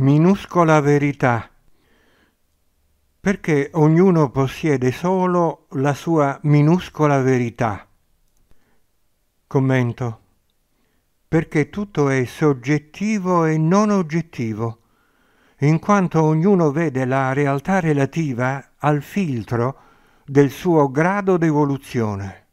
minuscola verità, perché ognuno possiede solo la sua minuscola verità. Commento. Perché tutto è soggettivo e non oggettivo, in quanto ognuno vede la realtà relativa al filtro del suo grado d'evoluzione.